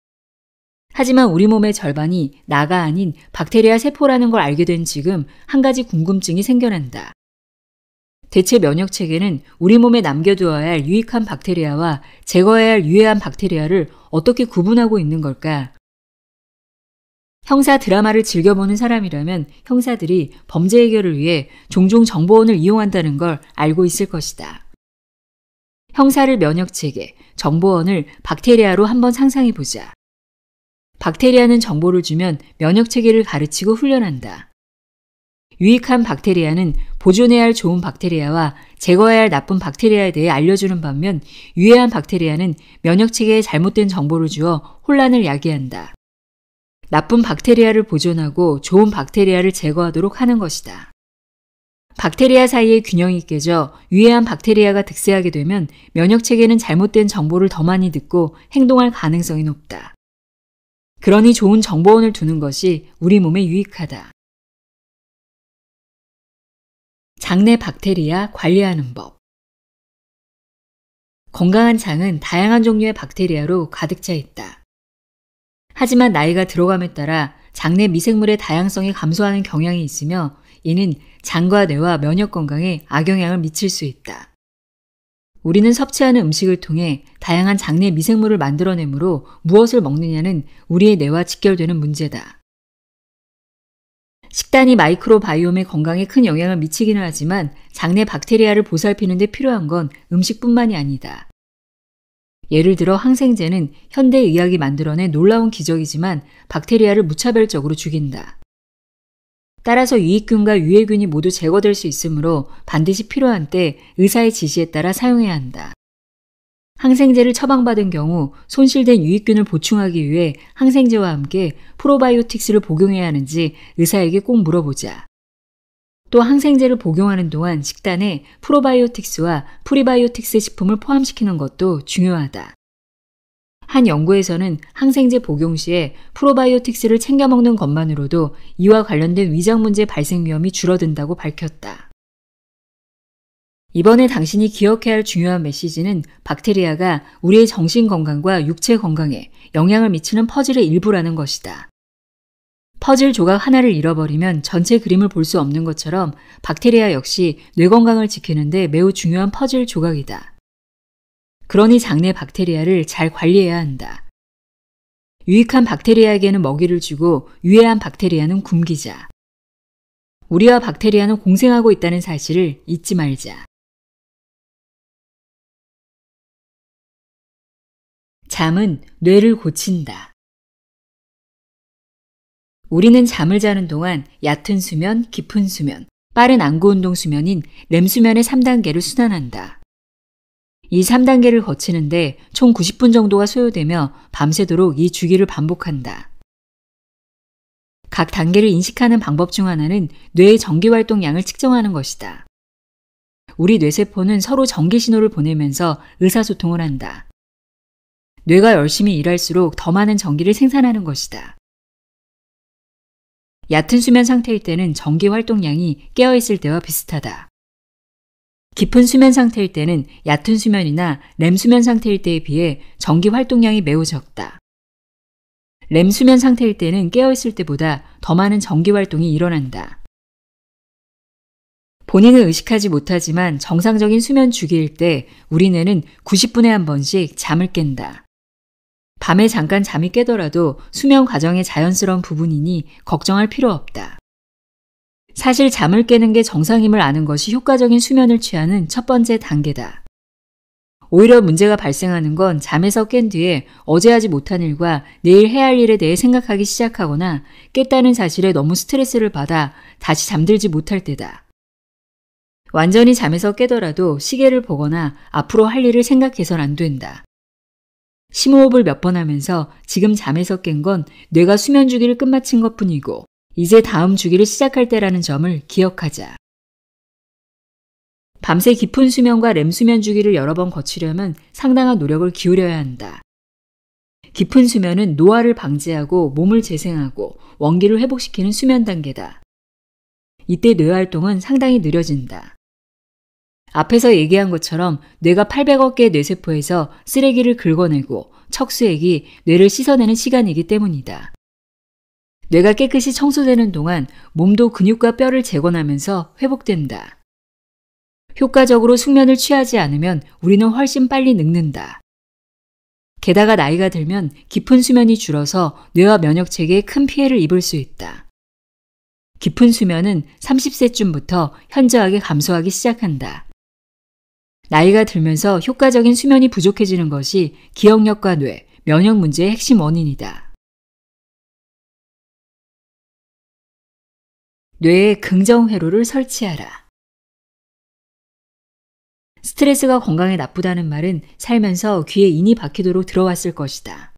하지만 우리 몸의 절반이 나가 아닌 박테리아 세포라는 걸 알게 된 지금 한 가지 궁금증이 생겨난다. 대체 면역 체계는 우리 몸에 남겨두어야 할 유익한 박테리아와 제거해야 할 유해한 박테리아를 어떻게 구분하고 있는 걸까? 형사 드라마를 즐겨보는 사람이라면 형사들이 범죄 해결을 위해 종종 정보원을 이용한다는 걸 알고 있을 것이다. 형사를 면역체계, 정보원을 박테리아로 한번 상상해 보자. 박테리아는 정보를 주면 면역체계를 가르치고 훈련한다. 유익한 박테리아는 보존해야 할 좋은 박테리아와 제거해야 할 나쁜 박테리아에 대해 알려주는 반면 유해한 박테리아는 면역체계에 잘못된 정보를 주어 혼란을 야기한다. 나쁜 박테리아를 보존하고 좋은 박테리아를 제거하도록 하는 것이다. 박테리아 사이의 균형이 깨져 유해한 박테리아가 득세하게 되면 면역 체계는 잘못된 정보를 더 많이 듣고 행동할 가능성이 높다. 그러니 좋은 정보원을 두는 것이 우리 몸에 유익하다. 장내 박테리아 관리하는 법. 건강한 장은 다양한 종류의 박테리아로 가득 차 있다. 하지만 나이가 들어감에 따라 장내 미생물의 다양성이 감소하는 경향이 있으며 이는 장과 뇌와 면역 건강에 악영향을 미칠 수 있다. 우리는 섭취하는 음식을 통해 다양한 장내 미생물을 만들어내므로 무엇을 먹느냐는 우리의 뇌와 직결되는 문제다. 식단이 마이크로바이옴의 건강에 큰 영향을 미치기는 하지만 장내 박테리아를 보살피는 데 필요한 건 음식뿐만이 아니다. 예를 들어 항생제는 현대 의학이 만들어낸 놀라운 기적이지만 박테리아를 무차별적으로 죽인다. 따라서 유익균과 유해균이 모두 제거될 수 있으므로 반드시 필요한 때 의사의 지시에 따라 사용해야 한다. 항생제를 처방받은 경우 손실된 유익균을 보충하기 위해 항생제와 함께 프로바이오틱스를 복용해야 하는지 의사에게 꼭 물어보자. 또 항생제를 복용하는 동안 식단에 프로바이오틱스와 프리바이오틱스 식품을 포함시키는 것도 중요하다. 한 연구에서는 항생제 복용 시에 프로바이오틱스를 챙겨 먹는 것만으로도 이와 관련된 위장 문제 발생 위험이 줄어든다고 밝혔다. 이번에 당신이 기억해야 할 중요한 메시지는 박테리아가 우리의 정신 건강과 육체 건강에 영향을 미치는 퍼즐의 일부라는 것이다. 퍼즐 조각 하나를 잃어버리면 전체 그림을 볼 수 없는 것처럼 박테리아 역시 뇌 건강을 지키는데 매우 중요한 퍼즐 조각이다. 그러니 장내 박테리아를 잘 관리해야 한다. 유익한 박테리아에게는 먹이를 주고 유해한 박테리아는 굶기자. 우리와 박테리아는 공생하고 있다는 사실을 잊지 말자. 잠은 뇌를 고친다. 우리는 잠을 자는 동안 얕은 수면, 깊은 수면, 빠른 안구 운동 수면인 렘수면의 3단계를 순환한다. 이 3단계를 거치는데 총 90분 정도가 소요되며 밤새도록 이 주기를 반복한다. 각 단계를 인식하는 방법 중 하나는 뇌의 전기 활동량을 측정하는 것이다. 우리 뇌세포는 서로 전기 신호를 보내면서 의사소통을 한다. 뇌가 열심히 일할수록 더 많은 전기를 생산하는 것이다. 얕은 수면 상태일 때는 전기 활동량이 깨어있을 때와 비슷하다. 깊은 수면 상태일 때는 얕은 수면이나 렘 수면 상태일 때에 비해 전기 활동량이 매우 적다. 렘 수면 상태일 때는 깨어있을 때보다 더 많은 전기 활동이 일어난다. 본인은 의식하지 못하지만 정상적인 수면 주기일 때 우리 뇌는 90분에 한 번씩 잠을 깬다. 밤에 잠깐 잠이 깨더라도 수면 과정의 자연스러운 부분이니 걱정할 필요 없다. 사실 잠을 깨는 게 정상임을 아는 것이 효과적인 수면을 취하는 첫 번째 단계다. 오히려 문제가 발생하는 건 잠에서 깬 뒤에 어제 하지 못한 일과 내일 해야 할 일에 대해 생각하기 시작하거나 깼다는 사실에 너무 스트레스를 받아 다시 잠들지 못할 때다. 완전히 잠에서 깨더라도 시계를 보거나 앞으로 할 일을 생각해선 안 된다. 심호흡을 몇 번 하면서 지금 잠에서 깬 건 뇌가 수면 주기를 끝마친 것 뿐이고 이제 다음 주기를 시작할 때라는 점을 기억하자. 밤새 깊은 수면과 렘 수면 주기를 여러 번 거치려면 상당한 노력을 기울여야 한다. 깊은 수면은 노화를 방지하고 몸을 재생하고 원기를 회복시키는 수면 단계다. 이때 뇌 활동은 상당히 느려진다. 앞에서 얘기한 것처럼 뇌가 800억 개의 뇌세포에서 쓰레기를 긁어내고 척수액이 뇌를 씻어내는 시간이기 때문이다. 뇌가 깨끗이 청소되는 동안 몸도 근육과 뼈를 재건하면서 회복된다. 효과적으로 숙면을 취하지 않으면 우리는 훨씬 빨리 늙는다. 게다가 나이가 들면 깊은 수면이 줄어서 뇌와 면역 체계에 큰 피해를 입을 수 있다. 깊은 수면은 30세쯤부터 현저하게 감소하기 시작한다. 나이가 들면서 효과적인 수면이 부족해지는 것이 기억력과 뇌, 면역 문제의 핵심 원인이다. 뇌에 긍정 회로를 설치하라. 스트레스가 건강에 나쁘다는 말은 살면서 귀에 인이 박히도록 들어왔을 것이다.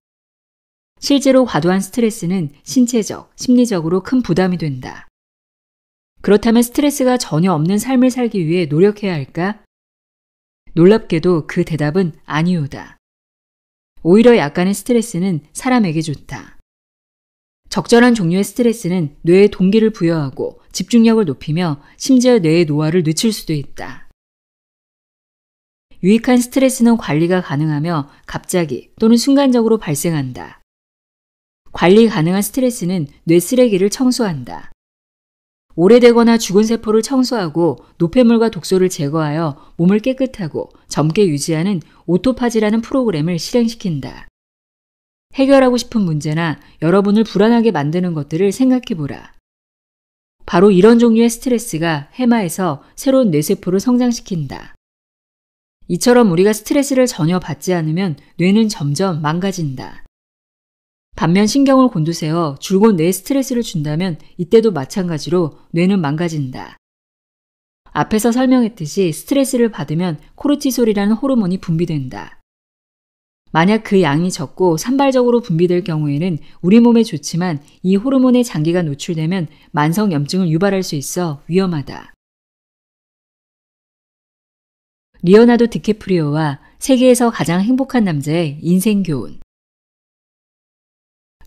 실제로 과도한 스트레스는 신체적, 심리적으로 큰 부담이 된다. 그렇다면 스트레스가 전혀 없는 삶을 살기 위해 노력해야 할까? 놀랍게도 그 대답은 아니오다. 오히려 약간의 스트레스는 사람에게 좋다. 적절한 종류의 스트레스는 뇌에 동기를 부여하고 집중력을 높이며 심지어 뇌의 노화를 늦출 수도 있다. 유익한 스트레스는 관리가 가능하며 갑자기 또는 순간적으로 발생한다. 관리 가능한 스트레스는 뇌 쓰레기를 청소한다. 오래되거나 죽은 세포를 청소하고 노폐물과 독소를 제거하여 몸을 깨끗하고 젊게 유지하는 오토파지라는 프로그램을 실행시킨다. 해결하고 싶은 문제나 여러분을 불안하게 만드는 것들을 생각해보라. 바로 이런 종류의 스트레스가 해마에서 새로운 뇌세포를 성장시킨다. 이처럼 우리가 스트레스를 전혀 받지 않으면 뇌는 점점 망가진다. 반면 신경을 곤두세어 줄곧 뇌에 스트레스를 준다면 이때도 마찬가지로 뇌는 망가진다. 앞에서 설명했듯이 스트레스를 받으면 코르티솔이라는 호르몬이 분비된다. 만약 그 양이 적고 산발적으로 분비될 경우에는 우리 몸에 좋지만 이 호르몬의 장기가 노출되면 만성 염증을 유발할 수 있어 위험하다. 리어나도 디케프리오와 세계에서 가장 행복한 남자의 인생 교훈.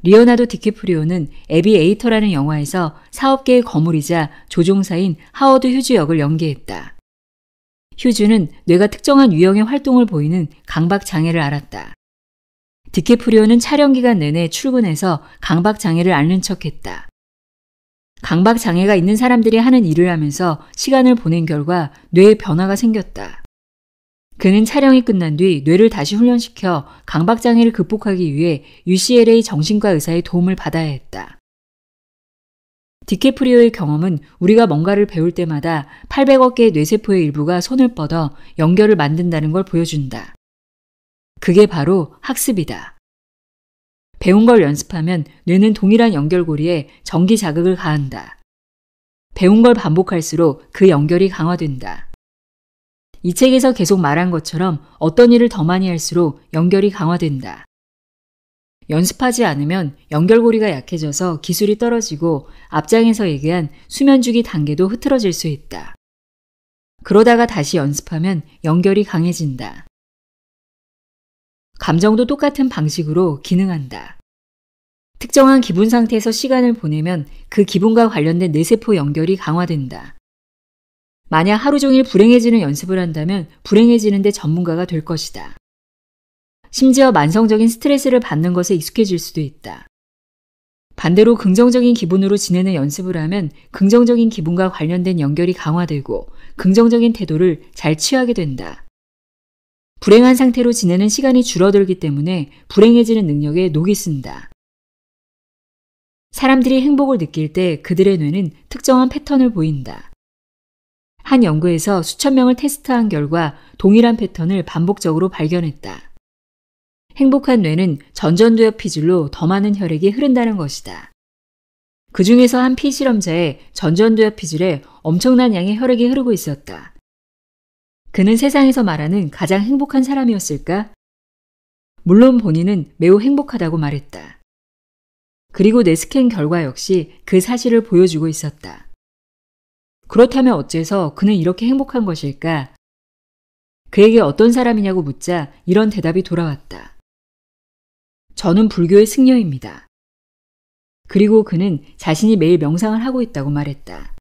리오나도 디키프리오는 에비 에이터라는 영화에서 사업계의 거물이자 조종사인 하워드 휴즈 역을 연기했다. 휴즈는 뇌가 특정한 유형의 활동을 보이는 강박 장애를 알았다. 디케프리오는 촬영 기간 내내 출근해서 강박 장애를 앓는 척했다. 강박 장애가 있는 사람들이 하는 일을 하면서 시간을 보낸 결과 뇌에 변화가 생겼다. 그는 촬영이 끝난 뒤 뇌를 다시 훈련시켜 강박장애를 극복하기 위해 UCLA 정신과 의사의 도움을 받아야 했다. 디케프리오의 경험은 우리가 뭔가를 배울 때마다 800억 개의 뇌세포의 일부가 손을 뻗어 연결을 만든다는 걸 보여준다. 그게 바로 학습이다. 배운 걸 연습하면 뇌는 동일한 연결고리에 전기 자극을 가한다. 배운 걸 반복할수록 그 연결이 강화된다. 이 책에서 계속 말한 것처럼 어떤 일을 더 많이 할수록 연결이 강화된다. 연습하지 않으면 연결고리가 약해져서 기술이 떨어지고 앞장에서 얘기한 수면주기 단계도 흐트러질 수 있다. 그러다가 다시 연습하면 연결이 강해진다. 감정도 똑같은 방식으로 기능한다. 특정한 기분 상태에서 시간을 보내면 그 기분과 관련된 뇌세포 연결이 강화된다. 만약 하루 종일 불행해지는 연습을 한다면 불행해지는데 전문가가 될 것이다. 심지어 만성적인 스트레스를 받는 것에 익숙해질 수도 있다. 반대로 긍정적인 기분으로 지내는 연습을 하면 긍정적인 기분과 관련된 연결이 강화되고 긍정적인 태도를 잘 취하게 된다. 불행한 상태로 지내는 시간이 줄어들기 때문에 불행해지는 능력에 녹이 쓴다. 사람들이 행복을 느낄 때 그들의 뇌는 특정한 패턴을 보인다. 한 연구에서 수천 명을 테스트한 결과 동일한 패턴을 반복적으로 발견했다. 행복한 뇌는 전전두엽 피질로 더 많은 혈액이 흐른다는 것이다. 그 중에서 한 피실험자의 전전두엽 피질에 엄청난 양의 혈액이 흐르고 있었다. 그는 세상에서 말하는 가장 행복한 사람이었을까? 물론 본인은 매우 행복하다고 말했다. 그리고 내 스캔 결과 역시 그 사실을 보여주고 있었다. 그렇다면 어째서 그는 이렇게 행복한 것일까? 그에게 어떤 사람이냐고 묻자 이런 대답이 돌아왔다. 저는 불교의 승려입니다. 그리고 그는 자신이 매일 명상을 하고 있다고 말했다.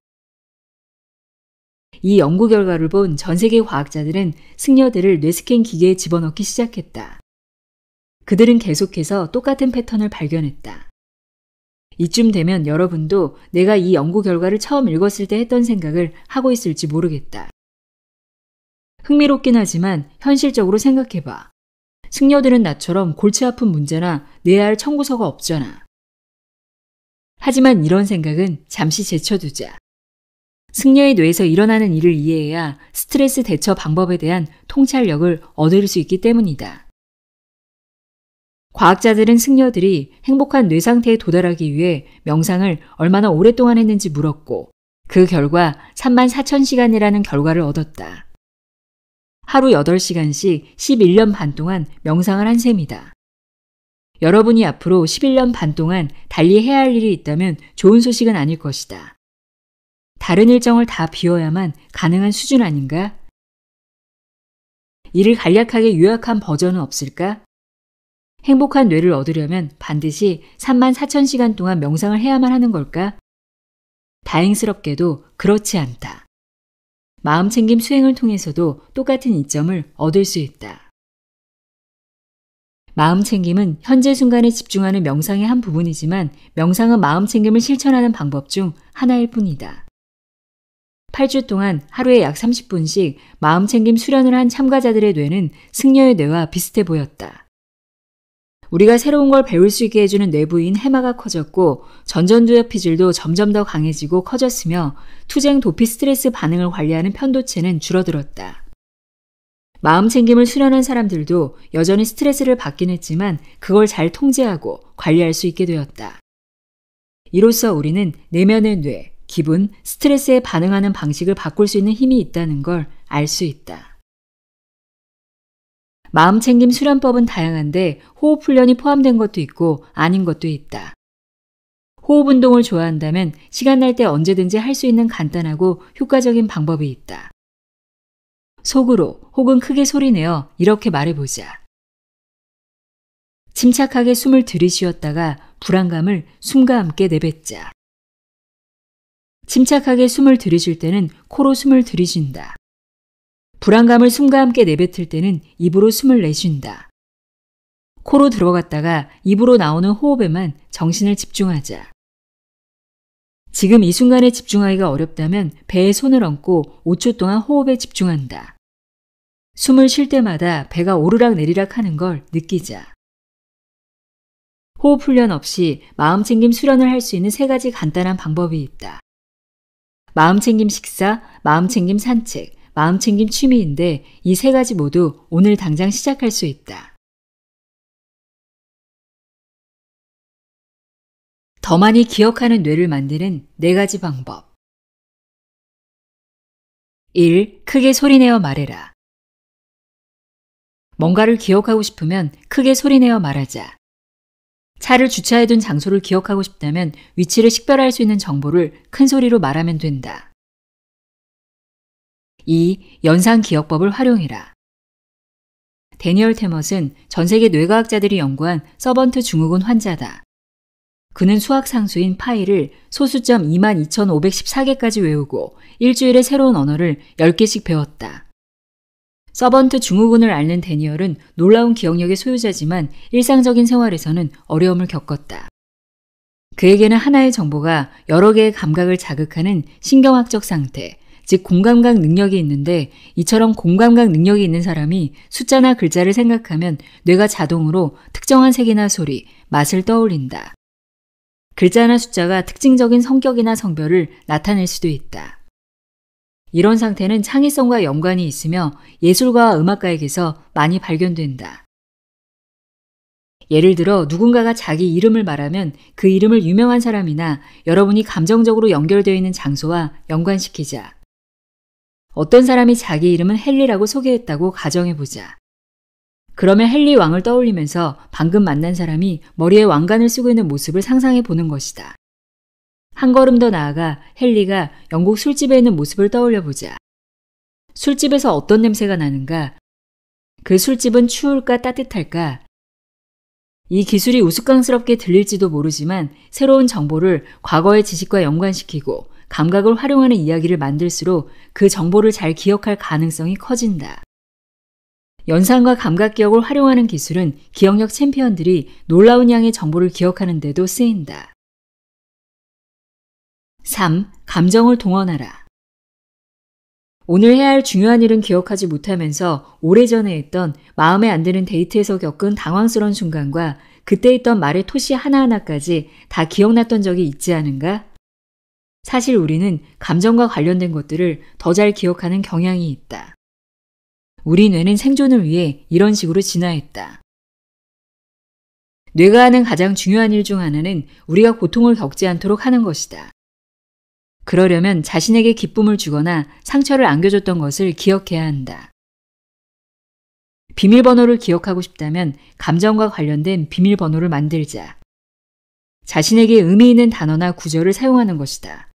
이 연구 결과를 본 전 세계 과학자들은 승려들을 뇌스캔 기계에 집어넣기 시작했다. 그들은 계속해서 똑같은 패턴을 발견했다. 이쯤 되면 여러분도 내가 이 연구 결과를 처음 읽었을 때 했던 생각을 하고 있을지 모르겠다. 흥미롭긴 하지만 현실적으로 생각해봐. 승려들은 나처럼 골치 아픈 문제나 내야 할 청구서가 없잖아. 하지만 이런 생각은 잠시 제쳐두자. 승려의 뇌에서 일어나는 일을 이해해야 스트레스 대처 방법에 대한 통찰력을 얻을 수 있기 때문이다. 과학자들은 승려들이 행복한 뇌 상태에 도달하기 위해 명상을 얼마나 오랫동안 했는지 물었고 그 결과 3 4 0 0 0 시간이라는 결과를 얻었다. 하루 8시간씩 11년 반 동안 명상을 한 셈이다. 여러분이 앞으로 11년 반 동안 달리 해야 할 일이 있다면 좋은 소식은 아닐 것이다. 다른 일정을 다 비워야만 가능한 수준 아닌가? 이를 간략하게 요약한 버전은 없을까? 행복한 뇌를 얻으려면 반드시 3만 4천 시간 동안 명상을 해야만 하는 걸까? 다행스럽게도 그렇지 않다. 마음 챙김 수행을 통해서도 똑같은 이점을 얻을 수 있다. 마음 챙김은 현재 순간에 집중하는 명상의 한 부분이지만 명상은 마음 챙김을 실천하는 방법 중 하나일 뿐이다. 8주 동안 하루에 약 30분씩 마음 챙김 수련을 한 참가자들의 뇌는 승려의 뇌와 비슷해 보였다. 우리가 새로운 걸 배울 수 있게 해주는 내부인 해마가 커졌고 전전두엽 피질도 점점 더 강해지고 커졌으며 투쟁 도피 스트레스 반응을 관리하는 편도체는 줄어들었다. 마음 챙김을 수련한 사람들도 여전히 스트레스를 받긴 했지만 그걸 잘 통제하고 관리할 수 있게 되었다. 이로써 우리는 내면의 뇌, 기분, 스트레스에 반응하는 방식을 바꿀 수 있는 힘이 있다는 걸 알 수 있다. 마음챙김 수련법은 다양한데 호흡 훈련이 포함된 것도 있고 아닌 것도 있다. 호흡 운동을 좋아한다면 시간 날 때 언제든지 할 수 있는 간단하고 효과적인 방법이 있다. 속으로 혹은 크게 소리내어 이렇게 말해보자. 침착하게 숨을 들이쉬었다가 불안감을 숨과 함께 내뱉자. 침착하게 숨을 들이쉴 때는 코로 숨을 들이쉰다. 불안감을 숨과 함께 내뱉을 때는 입으로 숨을 내쉰다. 코로 들어갔다가 입으로 나오는 호흡에만 정신을 집중하자. 지금 이 순간에 집중하기가 어렵다면 배에 손을 얹고 5초 동안 호흡에 집중한다. 숨을 쉴 때마다 배가 오르락 내리락 하는 걸 느끼자. 호흡 훈련 없이 마음챙김 수련을 할 수 있는 세 가지 간단한 방법이 있다. 마음챙김 식사, 마음챙김 산책, 마음챙김 취미인데 이 세 가지 모두 오늘 당장 시작할 수 있다. 더 많이 기억하는 뇌를 만드는 네 가지 방법. 1. 크게 소리내어 말해라. 뭔가를 기억하고 싶으면 크게 소리내어 말하자. 차를 주차해둔 장소를 기억하고 싶다면 위치를 식별할 수 있는 정보를 큰 소리로 말하면 된다. 이 연상 기억법을 활용해라. 데니얼 테머슨 전 세계 뇌과학자들이 연구한 서번트 증후군 환자다. 그는 수학 상수인 파이를 소수점 22,514개까지 외우고 일주일에 새로운 언어를 10개씩 배웠다. 서번트 증후군을 앓는 데니얼은 놀라운 기억력의 소유자지만 일상적인 생활에서는 어려움을 겪었다. 그에게는 하나의 정보가 여러 개의 감각을 자극하는 신경학적 상태, 즉 공감각 능력이 있는데 이처럼 공감각 능력이 있는 사람이 숫자나 글자를 생각하면 뇌가 자동으로 특정한 색이나 소리, 맛을 떠올린다. 글자나 숫자가 특징적인 성격이나 성별을 나타낼 수도 있다. 이런 상태는 창의성과 연관이 있으며 예술가와 음악가에게서 많이 발견된다. 예를 들어 누군가가 자기 이름을 말하면 그 이름을 유명한 사람이나 여러분이 감정적으로 연결되어 있는 장소와 연관시키자. 어떤 사람이 자기 이름은 헨리라고 소개했다고 가정해보자. 그러면 헨리 왕을 떠올리면서 방금 만난 사람이 머리에 왕관을 쓰고 있는 모습을 상상해 보는 것이다. 한 걸음 더 나아가 헨리가 영국 술집에 있는 모습을 떠올려 보자. 술집에서 어떤 냄새가 나는가? 그 술집은 추울까 따뜻할까? 이 기술이 우스꽝스럽게 들릴지도 모르지만 새로운 정보를 과거의 지식과 연관시키고 감각을 활용하는 이야기를 만들수록 그 정보를 잘 기억할 가능성이 커진다. 연상과 감각 기억을 활용하는 기술은 기억력 챔피언들이 놀라운 양의 정보를 기억하는데도 쓰인다. 3. 감정을 동원하라. 오늘 해야 할 중요한 일은 기억하지 못하면서 오래전에 했던 마음에 안 드는 데이트에서 겪은 당황스러운 순간과 그때 했던 말의 토시 하나하나까지 다 기억났던 적이 있지 않은가? 사실 우리는 감정과 관련된 것들을 더 잘 기억하는 경향이 있다. 우리 뇌는 생존을 위해 이런 식으로 진화했다. 뇌가 하는 가장 중요한 일 중 하나는 우리가 고통을 겪지 않도록 하는 것이다. 그러려면 자신에게 기쁨을 주거나 상처를 안겨줬던 것을 기억해야 한다. 비밀번호를 기억하고 싶다면 감정과 관련된 비밀번호를 만들자. 자신에게 의미 있는 단어나 구절을 사용하는 것이다.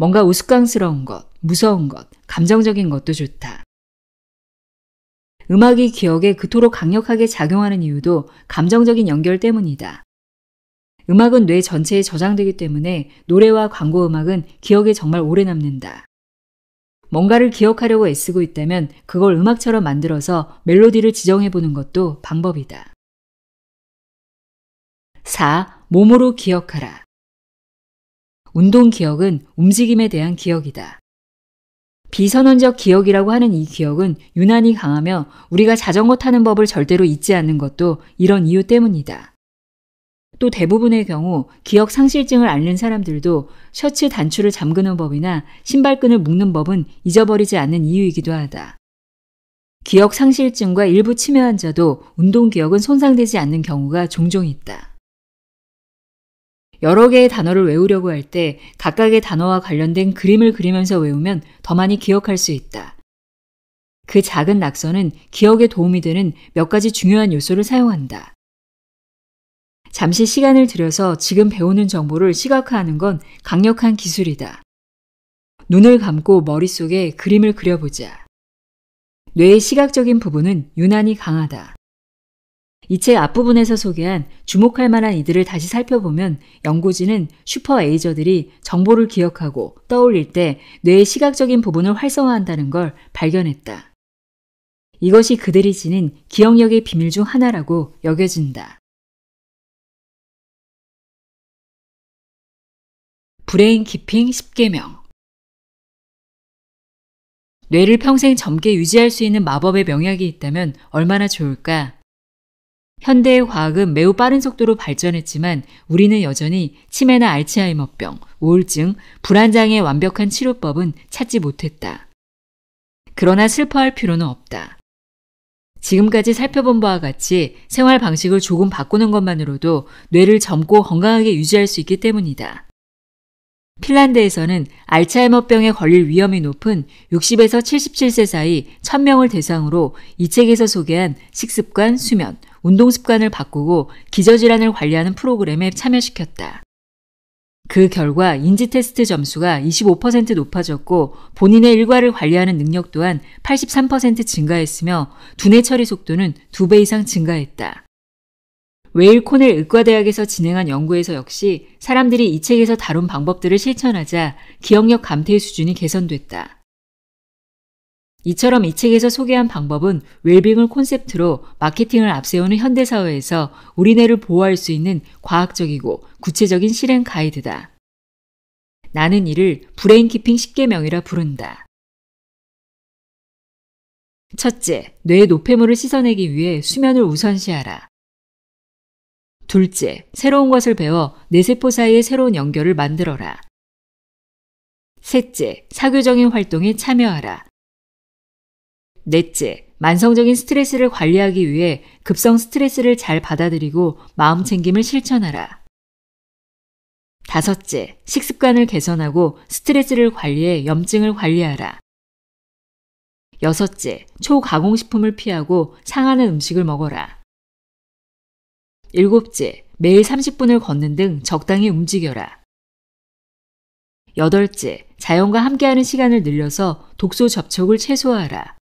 뭔가 우스꽝스러운 것, 무서운 것, 감정적인 것도 좋다. 음악이 기억에 그토록 강력하게 작용하는 이유도 감정적인 연결 때문이다. 음악은 뇌 전체에 저장되기 때문에 노래와 광고 음악은 기억에 정말 오래 남는다. 뭔가를 기억하려고 애쓰고 있다면 그걸 음악처럼 만들어서 멜로디를 지정해 보는 것도 방법이다. 4. 몸으로 기억하라. 운동 기억은 움직임에 대한 기억이다. 비선언적 기억이라고 하는 이 기억은 유난히 강하며 우리가 자전거 타는 법을 절대로 잊지 않는 것도 이런 이유 때문이다. 또 대부분의 경우 기억 상실증을 앓는 사람들도 셔츠 단추를 잠그는 법이나 신발끈을 묶는 법은 잊어버리지 않는 이유이기도 하다. 기억 상실증과 일부 치매 환자도 운동 기억은 손상되지 않는 경우가 종종 있다. 여러 개의 단어를 외우려고 할 때 각각의 단어와 관련된 그림을 그리면서 외우면 더 많이 기억할 수 있다. 그 작은 낙서는 기억에 도움이 되는 몇 가지 중요한 요소를 사용한다. 잠시 시간을 들여서 지금 배우는 정보를 시각화하는 건 강력한 기술이다. 눈을 감고 머릿속에 그림을 그려보자. 뇌의 시각적인 부분은 유난히 강하다. 이책 앞부분에서 소개한 주목할 만한 이들을 다시 살펴보면 연구진은 슈퍼 에이저들이 정보를 기억하고 떠올릴 때 뇌의 시각적인 부분을 활성화한다는 걸 발견했다. 이것이 그들이 지닌 기억력의 비밀 중 하나라고 여겨진다. 브레인 키핑 10개명 뇌를 평생 젊게 유지할 수 있는 마법의 명약이 있다면 얼마나 좋을까? 현대의 과학은 매우 빠른 속도로 발전했지만 우리는 여전히 치매나 알츠하이머병, 우울증, 불안장애 완벽한 치료법은 찾지 못했다. 그러나 슬퍼할 필요는 없다. 지금까지 살펴본 바와 같이 생활 방식을 조금 바꾸는 것만으로도 뇌를 젊고 건강하게 유지할 수 있기 때문이다. 핀란드에서는 알츠하이머병에 걸릴 위험이 높은 60에서 77세 사이 1000명을 대상으로 이 책에서 소개한 식습관, 수면, 운동 습관을 바꾸고 기저질환을 관리하는 프로그램에 참여시켰다. 그 결과 인지 테스트 점수가 25% 높아졌고 본인의 일과를 관리하는 능력 또한 83% 증가했으며 두뇌 처리 속도는 2배 이상 증가했다. 웨일 코넬 의과대학에서 진행한 연구에서 역시 사람들이 이 책에서 다룬 방법들을 실천하자 기억력 감퇴 수준이 개선됐다. 이처럼 이 책에서 소개한 방법은 웰빙을 콘셉트로 마케팅을 앞세우는 현대사회에서 우리뇌를 보호할 수 있는 과학적이고 구체적인 실행 가이드다. 나는 이를 브레인키핑 10개명이라 부른다. 첫째, 뇌의 노폐물을 씻어내기 위해 수면을 우선시하라. 둘째, 새로운 것을 배워 내 세포 사이의 새로운 연결을 만들어라. 셋째, 사교적인 활동에 참여하라. 넷째, 만성적인 스트레스를 관리하기 위해 급성 스트레스를 잘 받아들이고 마음 챙김을 실천하라. 다섯째, 식습관을 개선하고 스트레스를 관리해 염증을 관리하라. 여섯째, 초가공식품을 피하고 상하는 음식을 먹어라. 일곱째, 매일 30분을 걷는 등 적당히 움직여라. 여덟째, 자연과 함께하는 시간을 늘려서 독소 접촉을 최소화하라.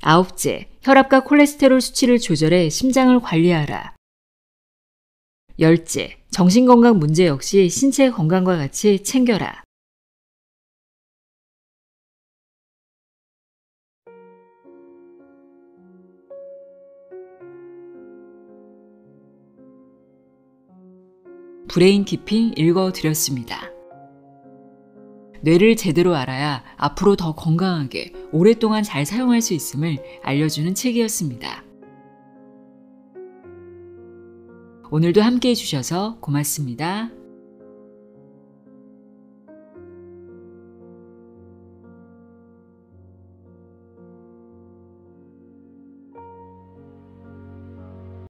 아홉째, 혈압과 콜레스테롤 수치를 조절해 심장을 관리하라. 열째, 정신건강 문제 역시 신체 건강과 같이 챙겨라. 브레인 키핑 읽어드렸습니다. 뇌를 제대로 알아야 앞으로 더 건강하게 오랫동안 잘 사용할 수 있음을 알려주는 책이었습니다. 오늘도 함께 해주셔서 고맙습니다.